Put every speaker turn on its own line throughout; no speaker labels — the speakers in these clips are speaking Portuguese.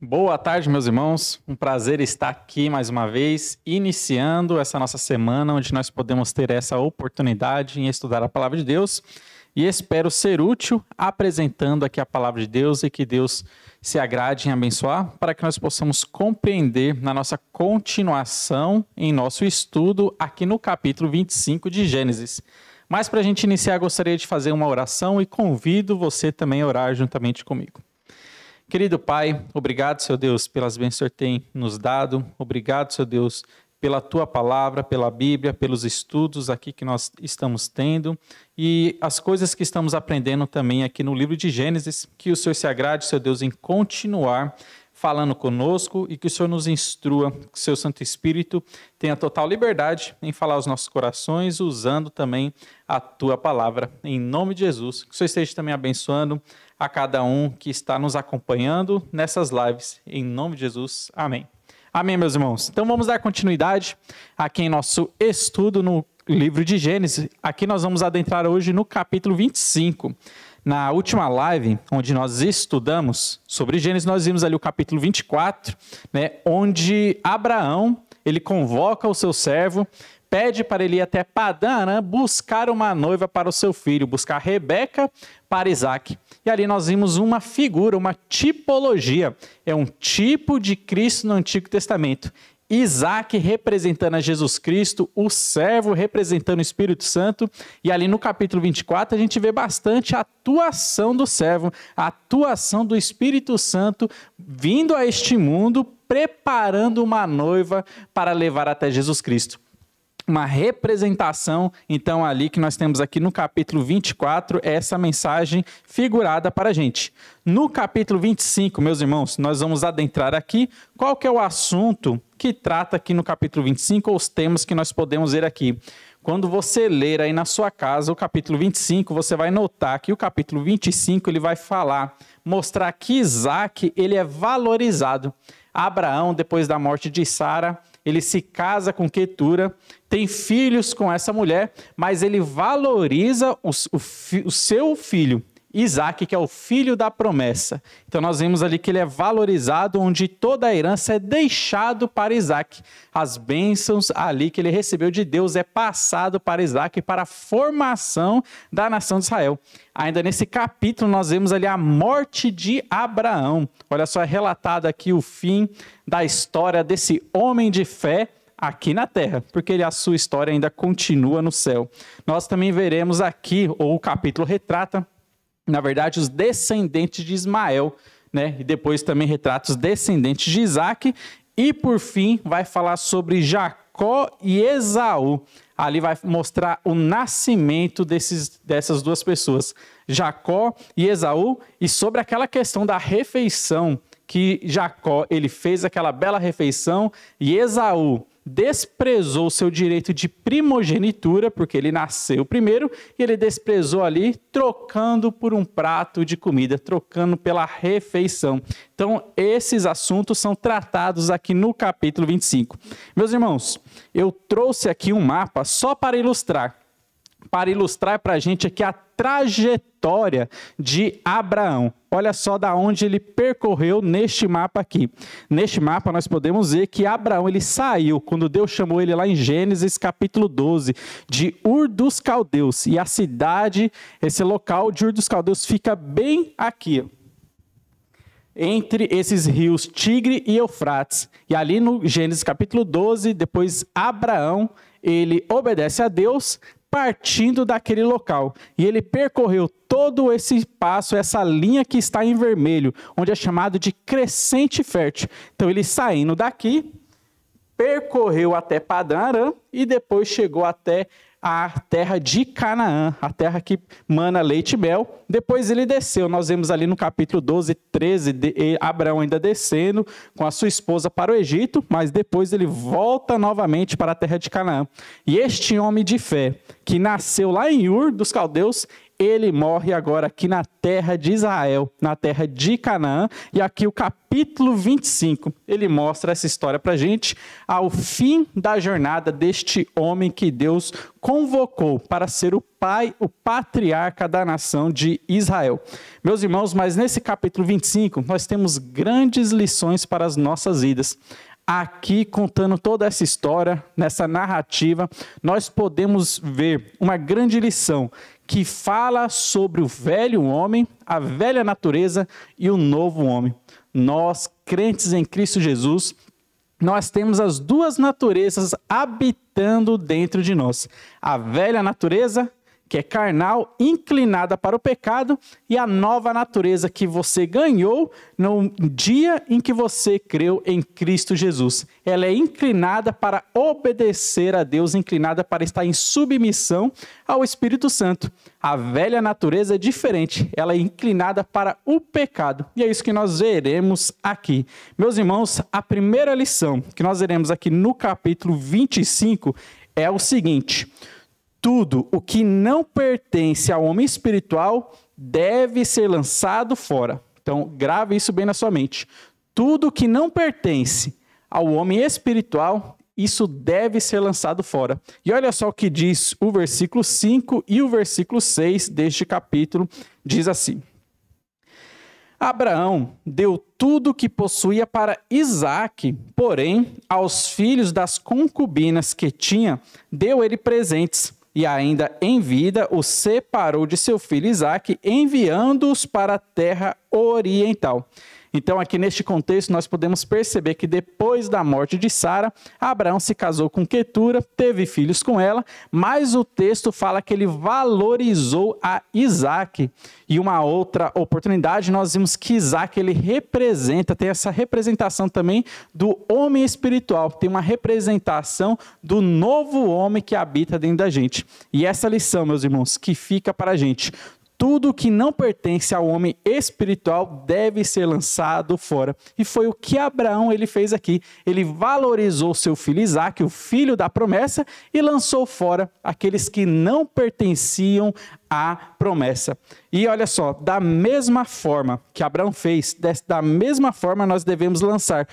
Boa tarde, meus irmãos. Um prazer estar aqui mais uma vez, iniciando essa nossa semana, onde nós podemos ter essa oportunidade em estudar a palavra de Deus. E espero ser útil apresentando aqui a palavra de Deus e que Deus se agrade em abençoar, para que nós possamos compreender na nossa continuação em nosso estudo aqui no capítulo 25 de Gênesis. Mas para a gente iniciar, gostaria de fazer uma oração e convido você também a orar juntamente comigo. Querido Pai, obrigado, seu Deus, pelas bênçãos que tem nos dado. Obrigado, seu Deus, pela tua palavra, pela Bíblia, pelos estudos aqui que nós estamos tendo e as coisas que estamos aprendendo também aqui no livro de Gênesis. Que o Senhor se agrade, seu Deus, em continuar falando conosco e que o Senhor nos instrua, que o seu Santo Espírito tenha total liberdade em falar aos nossos corações, usando também a tua palavra. Em nome de Jesus, que o Senhor esteja também abençoando a cada um que está nos acompanhando nessas lives. Em nome de Jesus. Amém. Amém, meus irmãos. Então vamos dar continuidade aqui em nosso estudo no livro de Gênesis. Aqui nós vamos adentrar hoje no capítulo 25. Na última live, onde nós estudamos sobre Gênesis, nós vimos ali o capítulo 24, né, onde Abraão, ele convoca o seu servo, pede para ele ir até Padã Aram buscar uma noiva para o seu filho, buscar Rebeca para Isaac. E ali nós vimos uma figura, uma tipologia. É um tipo de Cristo no Antigo Testamento. Isaac representando a Jesus Cristo, o servo representando o Espírito Santo, e ali no capítulo 24 a gente vê bastante a atuação do servo, a atuação do Espírito Santo vindo a este mundo, preparando uma noiva para levar até Jesus Cristo uma representação, então, ali que nós temos aqui no capítulo 24, essa mensagem figurada para a gente. No capítulo 25, meus irmãos, nós vamos adentrar aqui qual que é o assunto que trata aqui no capítulo 25, os temas que nós podemos ver aqui. Quando você ler aí na sua casa o capítulo 25, você vai notar que o capítulo 25 ele vai falar, mostrar que Isaac ele é valorizado. Abraão, depois da morte de Sara, ele se casa com Ketura, tem filhos com essa mulher, mas ele valoriza o, o, o seu filho Isaac, que é o filho da promessa. Então nós vemos ali que ele é valorizado, onde toda a herança é deixado para Isaac. As bênçãos ali que ele recebeu de Deus é passado para Isaac para a formação da nação de Israel. Ainda nesse capítulo nós vemos ali a morte de Abraão. Olha só, é relatado aqui o fim da história desse homem de fé aqui na terra, porque ele, a sua história ainda continua no céu. Nós também veremos aqui, ou o capítulo retrata, na verdade, os descendentes de Ismael, né? E depois também retrata os descendentes de Isaac. E por fim, vai falar sobre Jacó e Esaú. Ali vai mostrar o nascimento desses, dessas duas pessoas, Jacó e Esaú, e sobre aquela questão da refeição que Jacó ele fez aquela bela refeição e Esaú desprezou seu direito de primogenitura, porque ele nasceu primeiro, e ele desprezou ali, trocando por um prato de comida, trocando pela refeição. Então, esses assuntos são tratados aqui no capítulo 25. Meus irmãos, eu trouxe aqui um mapa só para ilustrar, para ilustrar para a gente aqui a trajetória história de Abraão. Olha só da onde ele percorreu neste mapa aqui. Neste mapa nós podemos ver que Abraão ele saiu quando Deus chamou ele lá em Gênesis capítulo 12 de Ur dos Caldeus e a cidade, esse local de Ur dos Caldeus fica bem aqui entre esses rios Tigre e Eufrates. E ali no Gênesis capítulo 12, depois Abraão, ele obedece a Deus partindo daquele local. E ele percorreu todo esse passo, essa linha que está em vermelho, onde é chamado de crescente fértil. Então ele saindo daqui, percorreu até Padã Aram e depois chegou até a terra de Canaã, a terra que mana leite e mel. Depois ele desceu. Nós vemos ali no capítulo 12, 13, de Abraão ainda descendo com a sua esposa para o Egito, mas depois ele volta novamente para a terra de Canaã. E este homem de fé, que nasceu lá em Ur dos Caldeus, ele morre agora aqui na terra de Israel, na terra de Canaã, e aqui o capítulo 25, ele mostra essa história a gente ao fim da jornada deste homem que Deus convocou para ser o pai, o patriarca da nação de Israel. Meus irmãos, mas nesse capítulo 25 nós temos grandes lições para as nossas vidas aqui contando toda essa história, nessa narrativa, nós podemos ver uma grande lição que fala sobre o velho homem, a velha natureza e o novo homem. Nós, crentes em Cristo Jesus, nós temos as duas naturezas habitando dentro de nós: a velha natureza que é carnal, inclinada para o pecado, e a nova natureza que você ganhou no dia em que você creu em Cristo Jesus. Ela é inclinada para obedecer a Deus, inclinada para estar em submissão ao Espírito Santo. A velha natureza é diferente, ela é inclinada para o pecado. E é isso que nós veremos aqui. Meus irmãos, a primeira lição que nós veremos aqui no capítulo 25 é o seguinte: tudo o que não pertence ao homem espiritual deve ser lançado fora. Então, grave isso bem na sua mente. Tudo o que não pertence ao homem espiritual, isso deve ser lançado fora. E olha só o que diz o versículo 5 e o versículo 6 deste capítulo: diz assim. Abraão deu tudo o que possuía para Isaac, porém, aos filhos das concubinas que tinha, deu ele presentes e ainda em vida o separou de seu filho Isaque, enviando-os para a terra oriental. Então, aqui neste contexto, nós podemos perceber que depois da morte de Sara, Abraão se casou com Quetura, teve filhos com ela, mas o texto fala que ele valorizou a Isaac. E uma outra oportunidade, nós vimos que Isaac ele representa, tem essa representação também do homem espiritual, tem uma representação do novo homem que habita dentro da gente. E essa lição, meus irmãos, que fica para a gente. Tudo que não pertence ao homem espiritual deve ser lançado fora. E foi o que Abraão ele fez aqui. Ele valorizou seu filho Isaque, o filho da promessa, e lançou fora aqueles que não pertenciam à promessa. E olha só, da mesma forma que Abraão fez, da mesma forma nós devemos lançar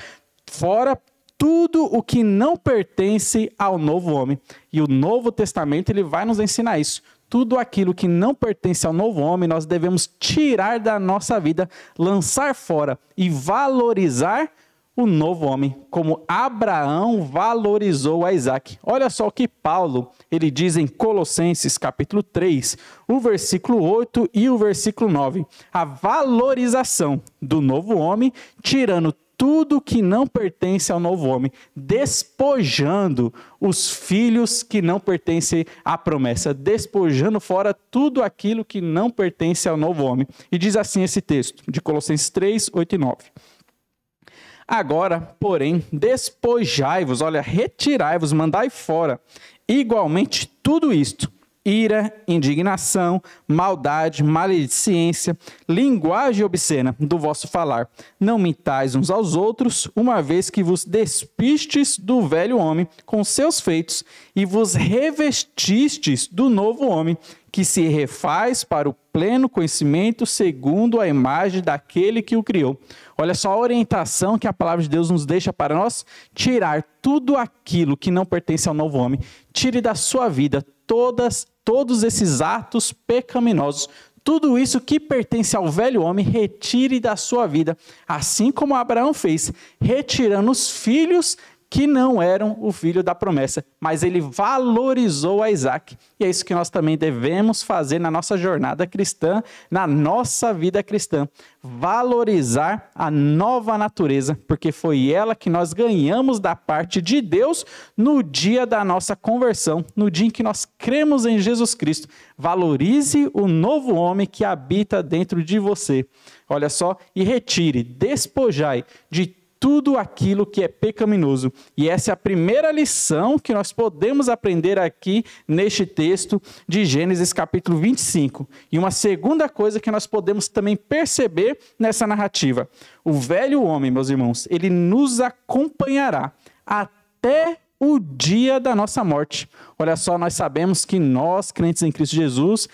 fora tudo o que não pertence ao novo homem. E o Novo Testamento ele vai nos ensinar isso. Tudo aquilo que não pertence ao novo homem, nós devemos tirar da nossa vida, lançar fora e valorizar o novo homem, como Abraão valorizou a Isaac. Olha só o que Paulo ele diz em Colossenses capítulo 3, o versículo 8 e o versículo 9. A valorização do novo homem, tirando tudo que não pertence ao novo homem, despojando os filhos que não pertencem à promessa, despojando fora tudo aquilo que não pertence ao novo homem. E diz assim esse texto, de Colossenses 3, 8 e 9. Agora, porém, despojai-vos, olha, retirai-vos, mandai fora, igualmente tudo isto ira, indignação, maldade, maledicência, linguagem obscena do vosso falar. Não mintais uns aos outros, uma vez que vos despistes do velho homem com seus feitos e vos revestistes do novo homem, que se refaz para o pleno conhecimento segundo a imagem daquele que o criou. Olha só a orientação que a palavra de Deus nos deixa para nós tirar tudo aquilo que não pertence ao novo homem. Tire da sua vida todas todos esses atos pecaminosos, tudo isso que pertence ao velho homem, retire da sua vida, assim como Abraão fez, retirando os filhos que não eram o filho da promessa, mas ele valorizou a Isaac. E é isso que nós também devemos fazer na nossa jornada cristã, na nossa vida cristã. Valorizar a nova natureza, porque foi ela que nós ganhamos da parte de Deus no dia da nossa conversão, no dia em que nós cremos em Jesus Cristo. Valorize o novo homem que habita dentro de você. Olha só, e retire, despojai de tudo aquilo que é pecaminoso. E essa é a primeira lição que nós podemos aprender aqui neste texto de Gênesis capítulo 25. E uma segunda coisa que nós podemos também perceber nessa narrativa: o velho homem, meus irmãos, ele nos acompanhará até o dia da nossa morte. Olha só, nós sabemos que nós, crentes em Cristo Jesus,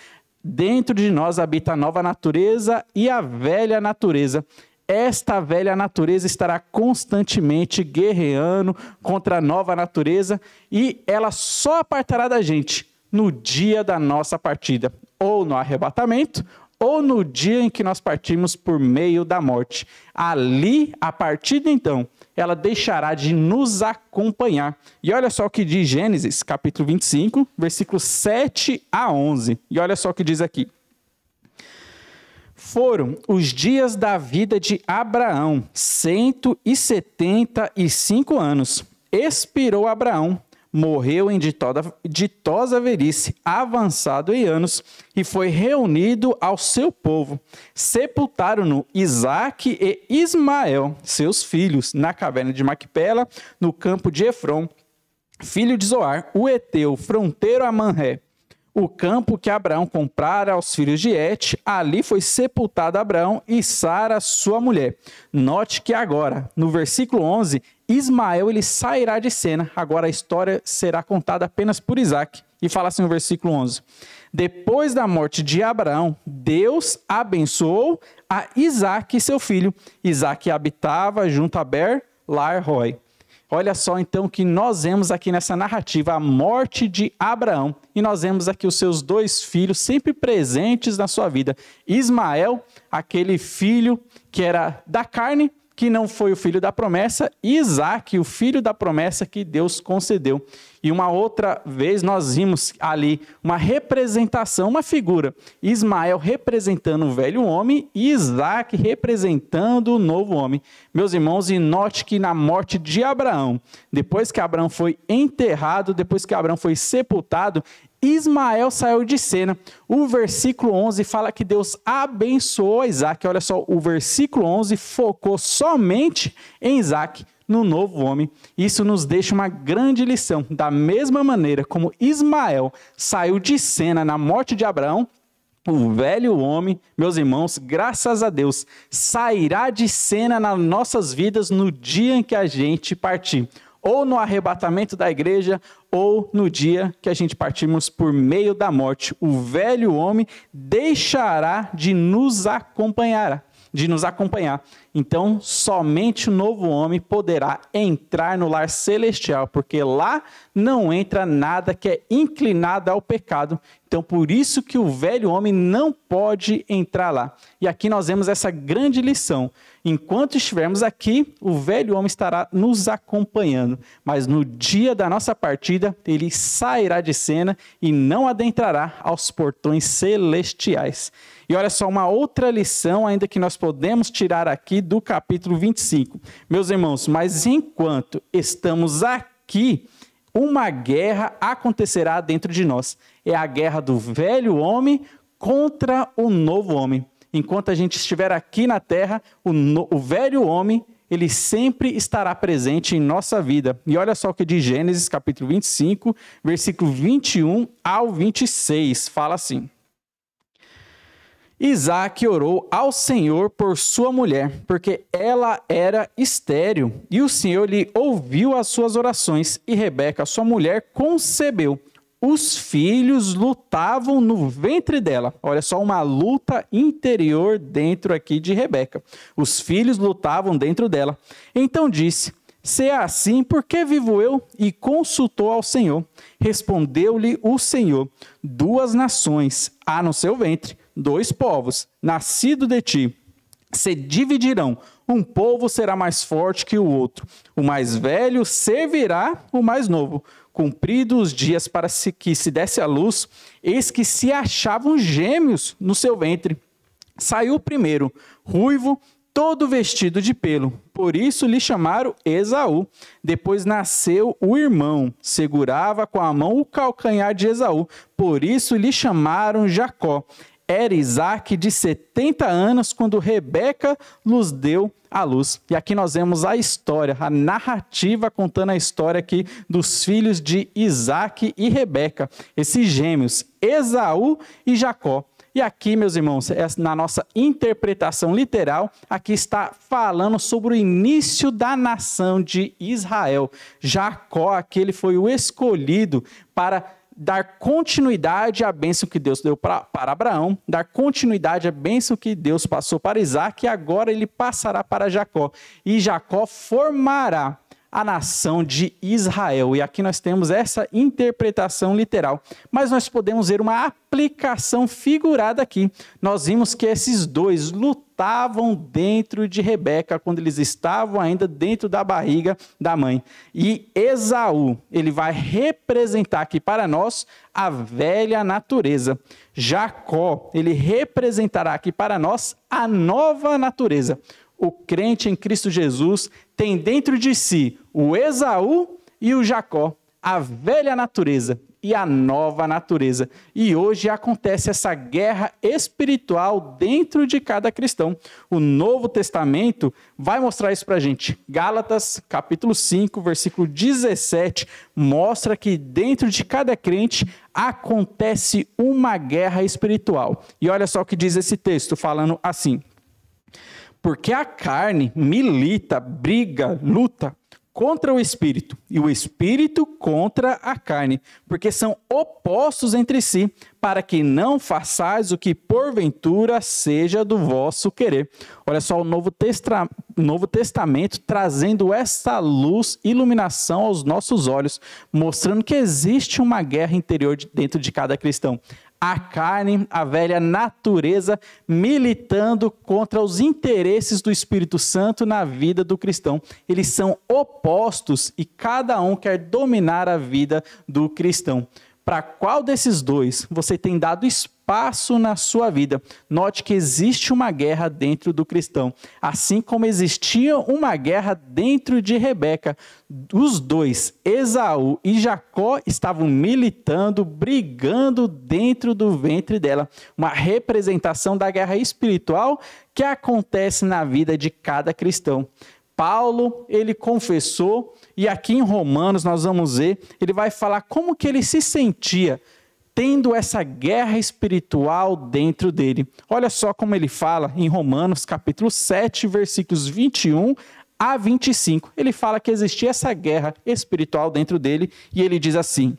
dentro de nós habita a nova natureza e a velha natureza esta velha natureza estará constantemente guerreando contra a nova natureza e ela só apartará da gente no dia da nossa partida, ou no arrebatamento, ou no dia em que nós partimos por meio da morte. Ali, a partir de então, ela deixará de nos acompanhar. E olha só o que diz Gênesis, capítulo 25, versículos 7 a 11. E olha só o que diz aqui foram os dias da vida de Abraão, 175 anos. Expirou Abraão, morreu em ditosa velhice, avançado em anos, e foi reunido ao seu povo. Sepultaram-no Isaac e Ismael, seus filhos, na caverna de Macpela, no campo de Efron, filho de Zoar, o Eteu, fronteiro a Manré o campo que Abraão comprara aos filhos de Et, ali foi sepultado Abraão e Sara, sua mulher. Note que agora, no versículo 11, Ismael ele sairá de cena. Agora a história será contada apenas por Isaac. E fala assim no versículo 11: Depois da morte de Abraão, Deus abençoou a Isaac, seu filho. Isaac habitava junto a Ber Lar Roy. Olha só então que nós vemos aqui nessa narrativa a morte de Abraão e nós vemos aqui os seus dois filhos sempre presentes na sua vida. Ismael, aquele filho que era da carne, que não foi o filho da promessa, Isaac, o filho da promessa que Deus concedeu. E uma outra vez nós vimos ali uma representação, uma figura. Ismael representando o velho homem e Isaac representando o novo homem. Meus irmãos, e note que na morte de Abraão, depois que Abraão foi enterrado, depois que Abraão foi sepultado, Ismael saiu de cena. O versículo 11 fala que Deus abençoou Isaac. Olha só, o versículo 11 focou somente em Isaac, no novo homem. Isso nos deixa uma grande lição. Da mesma maneira como Ismael saiu de cena na morte de Abraão, o velho homem, meus irmãos, graças a Deus, sairá de cena nas nossas vidas no dia em que a gente partir ou no arrebatamento da igreja, ou no dia que a gente partirmos por meio da morte. O velho homem deixará de nos acompanhar, de nos acompanhar. Então, somente o novo homem poderá entrar no lar celestial, porque lá não entra nada que é inclinado ao pecado. Então, por isso que o velho homem não pode entrar lá. E aqui nós vemos essa grande lição. Enquanto estivermos aqui, o velho homem estará nos acompanhando, mas no dia da nossa partida, ele sairá de cena e não adentrará aos portões celestiais. E olha só uma outra lição ainda que nós podemos tirar aqui do capítulo 25. Meus irmãos, mas enquanto estamos aqui, uma guerra acontecerá dentro de nós. É a guerra do velho homem contra o novo homem. Enquanto a gente estiver aqui na terra, o, no, o velho homem ele sempre estará presente em nossa vida. E olha só o que diz Gênesis capítulo 25, versículo 21 ao 26, fala assim: Isaac orou ao Senhor por sua mulher, porque ela era estéril, e o Senhor lhe ouviu as suas orações, e Rebeca, sua mulher, concebeu. Os filhos lutavam no ventre dela. Olha só uma luta interior dentro aqui de Rebeca. Os filhos lutavam dentro dela. Então disse: se é assim, por que vivo eu? E consultou ao Senhor. Respondeu-lhe o Senhor: Duas nações há no seu ventre, dois povos, nascido de ti, se dividirão. Um povo será mais forte que o outro. O mais velho servirá o mais novo. Cumpridos os dias para que se desse a luz, eis que se achavam gêmeos no seu ventre. Saiu o primeiro, ruivo, todo vestido de pelo. Por isso lhe chamaram Esaú. Depois nasceu o irmão, segurava com a mão o calcanhar de Esaú. Por isso lhe chamaram Jacó era Isaac de 70 anos quando Rebeca nos deu a luz. E aqui nós vemos a história, a narrativa contando a história aqui dos filhos de Isaac e Rebeca, esses gêmeos, Esaú e Jacó. E aqui, meus irmãos, é, na nossa interpretação literal, aqui está falando sobre o início da nação de Israel. Jacó, aquele foi o escolhido para dar continuidade à bênção que Deus deu pra, para Abraão, dar continuidade à bênção que Deus passou para Isaac, e agora ele passará para Jacó. E Jacó formará a nação de Israel. E aqui nós temos essa interpretação literal, mas nós podemos ver uma aplicação figurada aqui. Nós vimos que esses dois lutavam dentro de Rebeca quando eles estavam ainda dentro da barriga da mãe. E Esaú, ele vai representar aqui para nós a velha natureza. Jacó, ele representará aqui para nós a nova natureza. O crente em Cristo Jesus tem dentro de si o Esaú e o Jacó, a velha natureza e a nova natureza. E hoje acontece essa guerra espiritual dentro de cada cristão. O Novo Testamento vai mostrar isso para a gente. Gálatas, capítulo 5, versículo 17, mostra que dentro de cada crente acontece uma guerra espiritual. E olha só o que diz esse texto, falando assim. Porque a carne milita, briga, luta contra o espírito e o espírito contra a carne, porque são opostos entre si, para que não façais o que porventura seja do vosso querer. Olha só o Novo, Testra... Novo Testamento trazendo essa luz, iluminação aos nossos olhos, mostrando que existe uma guerra interior dentro de cada cristão a carne, a velha natureza, militando contra os interesses do Espírito Santo na vida do cristão. Eles são opostos e cada um quer dominar a vida do cristão. Para qual desses dois você tem dado espaço? espaço na sua vida. Note que existe uma guerra dentro do cristão, assim como existia uma guerra dentro de Rebeca. Os dois, Esaú e Jacó, estavam militando, brigando dentro do ventre dela. Uma representação da guerra espiritual que acontece na vida de cada cristão. Paulo, ele confessou, e aqui em Romanos nós vamos ver, ele vai falar como que ele se sentia tendo essa guerra espiritual dentro dele. Olha só como ele fala em Romanos capítulo 7, versículos 21 a 25. Ele fala que existia essa guerra espiritual dentro dele e ele diz assim: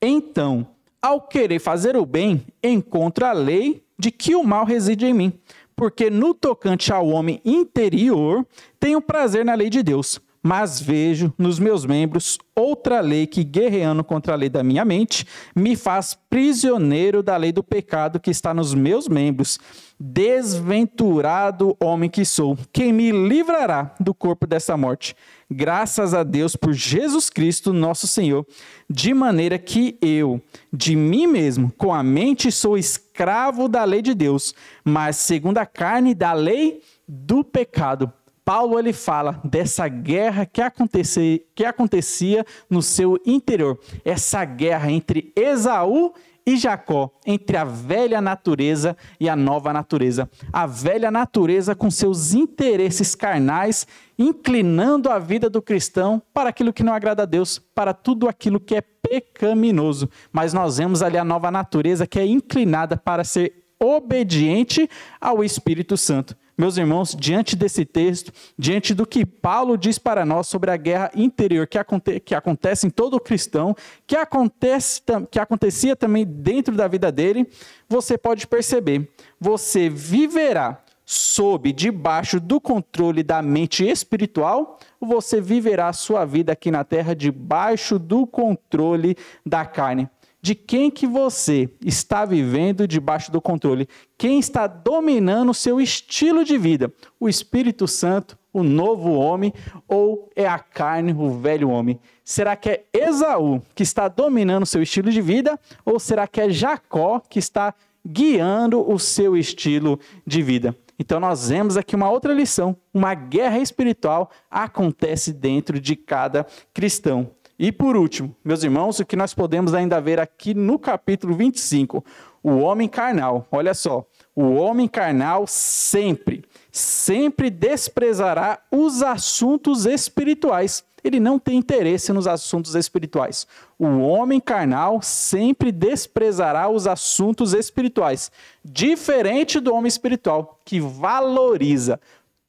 Então, ao querer fazer o bem, encontro a lei de que o mal reside em mim, porque no tocante ao homem interior, tenho prazer na lei de Deus mas vejo nos meus membros outra lei que, guerreando contra a lei da minha mente, me faz prisioneiro da lei do pecado que está nos meus membros. Desventurado homem que sou, quem me livrará do corpo dessa morte? Graças a Deus por Jesus Cristo, nosso Senhor, de maneira que eu, de mim mesmo, com a mente sou escravo da lei de Deus, mas segundo a carne da lei do pecado. Paulo ele fala dessa guerra que acontecia, que acontecia no seu interior, essa guerra entre Esaú e Jacó, entre a velha natureza e a nova natureza. A velha natureza com seus interesses carnais, inclinando a vida do cristão para aquilo que não agrada a Deus, para tudo aquilo que é pecaminoso. Mas nós vemos ali a nova natureza que é inclinada para ser obediente ao Espírito Santo. Meus irmãos, diante desse texto, diante do que Paulo diz para nós sobre a guerra interior que, aconte que acontece em todo cristão, que, acontece, que acontecia também dentro da vida dele, você pode perceber, você viverá sob, debaixo do controle da mente espiritual, você viverá a sua vida aqui na terra debaixo do controle da carne de quem que você está vivendo debaixo do controle, quem está dominando o seu estilo de vida, o Espírito Santo, o novo homem, ou é a carne, o velho homem? Será que é Esaú que está dominando o seu estilo de vida, ou será que é Jacó que está guiando o seu estilo de vida? Então nós vemos aqui uma outra lição, uma guerra espiritual acontece dentro de cada cristão. E por último, meus irmãos, o que nós podemos ainda ver aqui no capítulo 25, o homem carnal. Olha só, o homem carnal sempre, sempre desprezará os assuntos espirituais. Ele não tem interesse nos assuntos espirituais. O homem carnal sempre desprezará os assuntos espirituais, diferente do homem espiritual que valoriza,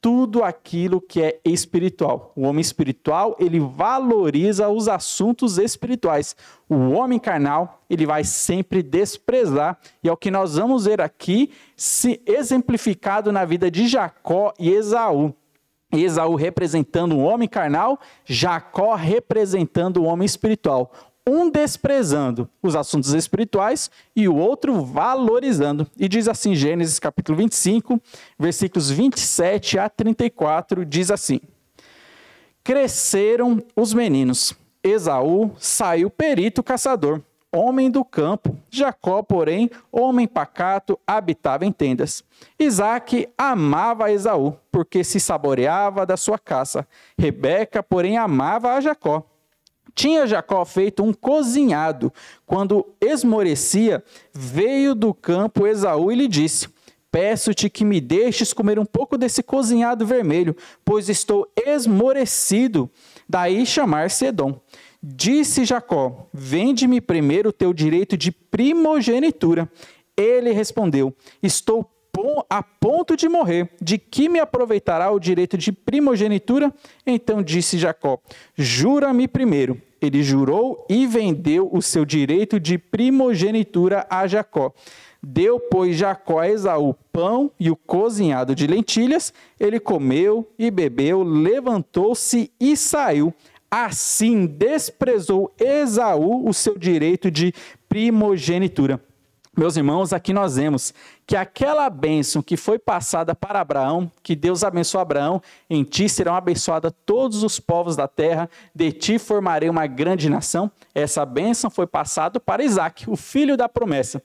tudo aquilo que é espiritual. O homem espiritual, ele valoriza os assuntos espirituais. O homem carnal, ele vai sempre desprezar. E é o que nós vamos ver aqui se exemplificado na vida de Jacó e Esaú. Esaú representando o homem carnal, Jacó representando o homem espiritual um desprezando os assuntos espirituais e o outro valorizando. E diz assim Gênesis capítulo 25, versículos 27 a 34, diz assim: Cresceram os meninos. Esaú saiu perito caçador, homem do campo. Jacó, porém, homem pacato, habitava em tendas. Isaac amava Esaú, porque se saboreava da sua caça. Rebeca, porém, amava a Jacó tinha Jacó feito um cozinhado. Quando esmorecia, veio do campo Esaú e lhe disse: Peço-te que me deixes comer um pouco desse cozinhado vermelho, pois estou esmorecido. Daí chamar-se Edom. Disse Jacó: Vende-me primeiro o teu direito de primogenitura. Ele respondeu: Estou a ponto de morrer, de que me aproveitará o direito de primogenitura? Então disse Jacó: Jura-me primeiro. Ele jurou e vendeu o seu direito de primogenitura a Jacó. Deu, pois, Jacó a Esaú pão e o cozinhado de lentilhas. Ele comeu e bebeu, levantou-se e saiu. Assim desprezou Esaú o seu direito de primogenitura. Meus irmãos, aqui nós vemos que aquela bênção que foi passada para Abraão, que Deus abençoou Abraão, em ti serão abençoadas todos os povos da terra, de ti formarei uma grande nação. Essa bênção foi passada para Isaac, o filho da promessa.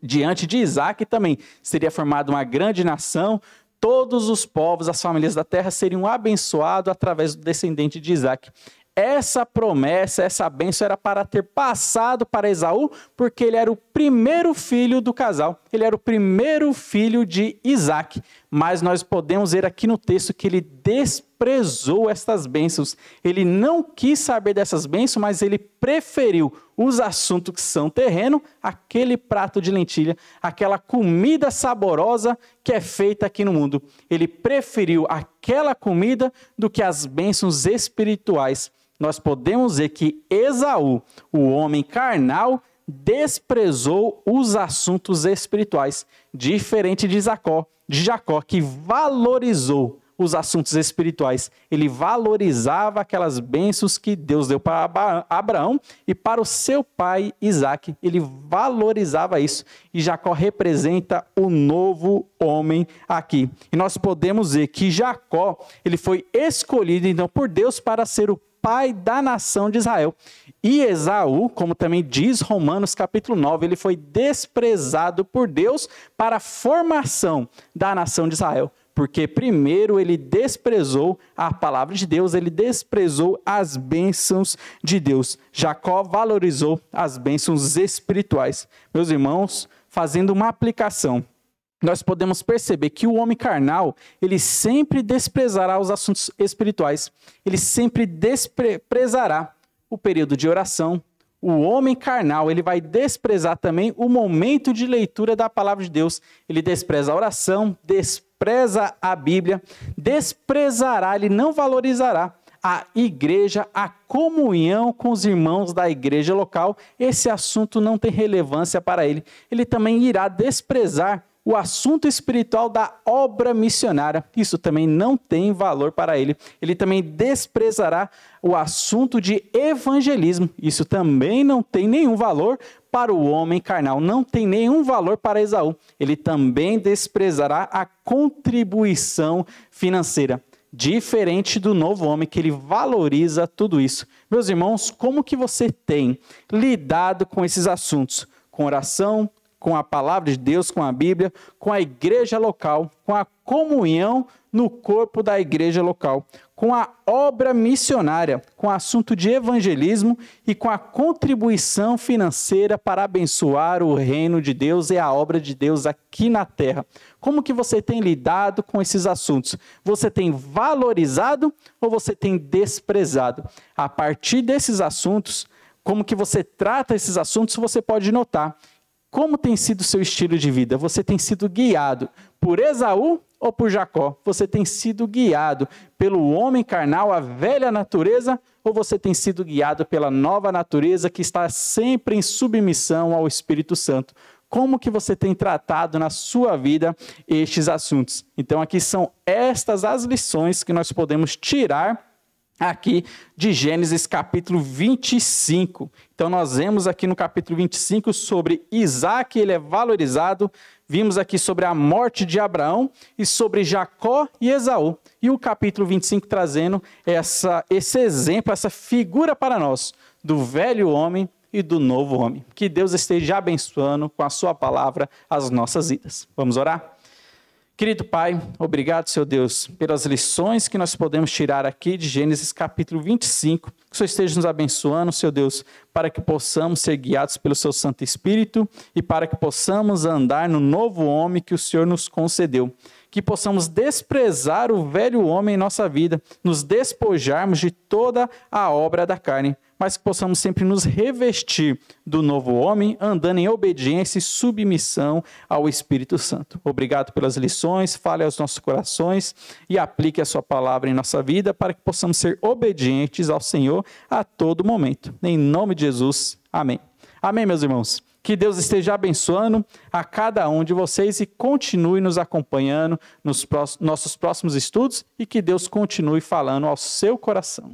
Diante de Isaac também seria formada uma grande nação, todos os povos, as famílias da terra seriam abençoados através do descendente de Isaac. Essa promessa, essa bênção era para ter passado para Esaú, porque ele era o primeiro filho do casal, ele era o primeiro filho de Isaac. Mas nós podemos ver aqui no texto que ele desprezou estas bênçãos. Ele não quis saber dessas bênçãos, mas ele preferiu os assuntos que são terreno, aquele prato de lentilha, aquela comida saborosa que é feita aqui no mundo. Ele preferiu aquela comida do que as bênçãos espirituais nós podemos ver que Esaú, o homem carnal, desprezou os assuntos espirituais, diferente de Jacó, de Jacó que valorizou os assuntos espirituais. Ele valorizava aquelas bênçãos que Deus deu para Abraão e para o seu pai Isaac. Ele valorizava isso. E Jacó representa o novo homem aqui. E nós podemos ver que Jacó ele foi escolhido então por Deus para ser o pai da nação de Israel. E Esaú, como também diz Romanos capítulo 9, ele foi desprezado por Deus para a formação da nação de Israel. Porque primeiro ele desprezou a palavra de Deus, ele desprezou as bênçãos de Deus. Jacó valorizou as bênçãos espirituais. Meus irmãos, fazendo uma aplicação nós podemos perceber que o homem carnal, ele sempre desprezará os assuntos espirituais, ele sempre desprezará o período de oração. O homem carnal, ele vai desprezar também o momento de leitura da palavra de Deus. Ele despreza a oração, despreza a Bíblia, desprezará, ele não valorizará a igreja, a comunhão com os irmãos da igreja local. Esse assunto não tem relevância para ele. Ele também irá desprezar o assunto espiritual da obra missionária. Isso também não tem valor para ele. Ele também desprezará o assunto de evangelismo. Isso também não tem nenhum valor para o homem carnal, não tem nenhum valor para Esaú. Ele também desprezará a contribuição financeira diferente do novo homem que ele valoriza tudo isso. Meus irmãos, como que você tem lidado com esses assuntos? Com oração, com a palavra de Deus, com a Bíblia, com a igreja local, com a comunhão no corpo da igreja local, com a obra missionária, com o assunto de evangelismo e com a contribuição financeira para abençoar o reino de Deus e a obra de Deus aqui na terra. Como que você tem lidado com esses assuntos? Você tem valorizado ou você tem desprezado? A partir desses assuntos, como que você trata esses assuntos, você pode notar como tem sido o seu estilo de vida? Você tem sido guiado por Esaú ou por Jacó? Você tem sido guiado pelo homem carnal, a velha natureza, ou você tem sido guiado pela nova natureza que está sempre em submissão ao Espírito Santo? Como que você tem tratado na sua vida estes assuntos? Então aqui são estas as lições que nós podemos tirar aqui de Gênesis capítulo 25. Então nós vemos aqui no capítulo 25 sobre Isaac, ele é valorizado, vimos aqui sobre a morte de Abraão e sobre Jacó e Esaú. E o capítulo 25 trazendo essa, esse exemplo, essa figura para nós do velho homem e do novo homem. Que Deus esteja abençoando com a sua palavra as nossas vidas. Vamos orar? Querido Pai, obrigado, Senhor Deus, pelas lições que nós podemos tirar aqui de Gênesis capítulo 25. Que o Senhor esteja nos abençoando, Senhor Deus, para que possamos ser guiados pelo Seu Santo Espírito e para que possamos andar no novo homem que o Senhor nos concedeu. Que possamos desprezar o velho homem em nossa vida, nos despojarmos de toda a obra da carne mas que possamos sempre nos revestir do novo homem, andando em obediência e submissão ao Espírito Santo. Obrigado pelas lições, fale aos nossos corações e aplique a sua palavra em nossa vida para que possamos ser obedientes ao Senhor a todo momento. Em nome de Jesus, amém. Amém, meus irmãos. Que Deus esteja abençoando a cada um de vocês e continue nos acompanhando nos nossos próximos estudos e que Deus continue falando ao seu coração.